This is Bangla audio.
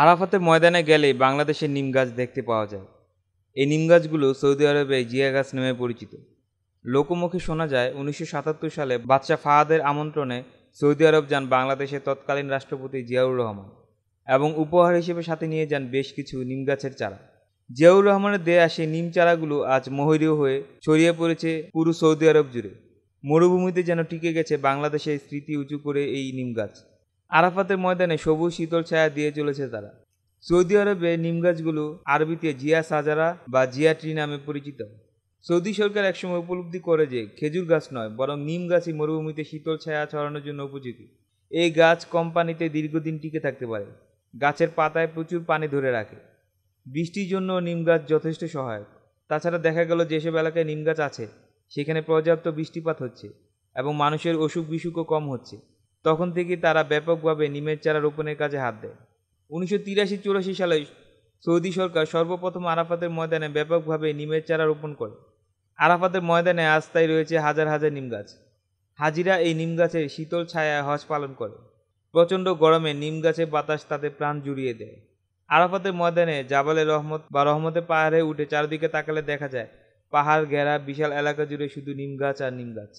আরাফাতের ময়দানে গেলে বাংলাদেশের নিম গাছ দেখতে পাওয়া যায় এই নিম গাছগুলো সৌদি আরবে জিয়া গাছ নামে পরিচিত লোকমুখে শোনা যায় উনিশশো সালে বাদশাহ ফাহাদের আমন্ত্রণে সৌদি আরব যান বাংলাদেশের তৎকালীন রাষ্ট্রপতি জিয়াউর রহমান এবং উপহার হিসেবে সাথে নিয়ে যান বেশ কিছু নিম গাছের চারা জিয়াউর রহমানের দেয়া সেই নিম চারাগুলো আজ মহরীয় হয়ে ছড়িয়ে পড়েছে পুরো সৌদি আরব জুড়ে মরুভূমিতে যেন টিকে গেছে বাংলাদেশের স্মৃতি উঁচু করে এই নিম গাছ আরাফাতের ময়দানে সবুজ শীতল ছায়া দিয়ে চলেছে তারা সৌদি আরবে নিমগাছগুলো আরবিতে জিয়া সাজারা বা জিয়া ট্রি নামে পরিচিত সৌদি সরকার একসময় উপলব্ধি করে যে খেজুর গাছ নয় বরং নিম গাছই মরুভূমিতে শীতল ছায়া ছড়ানোর জন্য উপযোগী এই গাছ কম পানিতে দীর্ঘদিন টিকে থাকতে পারে গাছের পাতায় প্রচুর পানি ধরে রাখে বৃষ্টির জন্য নিম গাছ যথেষ্ট সহায়ক তাছাড়া দেখা গেল যেসব এলাকায় নিম গাছ আছে সেখানে পর্যাপ্ত বৃষ্টিপাত হচ্ছে এবং মানুষের অসুখ বিসুখও কম হচ্ছে তখন থেকেই তারা ব্যাপকভাবে নিমের চারা রোপণের কাজে হাত দেয় উনিশশো তিরাশি চুরাশি সালে সৌদি সরকার সর্বপ্রথম আরাফাতের ময়দানে ব্যাপকভাবে নিমের চারা রোপণ করে আরাফাতের ময়দানে আস্থায় রয়েছে হাজার হাজার নিম গাছ হাজিরা এই নিম গাছের শীতল ছায়ায় হজ পালন করে প্রচণ্ড গরমে নিম গাছে বাতাস তাতে প্রাণ জুড়িয়ে দেয় আরাফাতের ময়দানে জাবালে রহমত বা রহমতের পাহাড়ে উঠে চারদিকে তাকালে দেখা যায় পাহাড় ঘেরা বিশাল এলাকা জুড়ে শুধু নিম গাছ আর নিম গাছ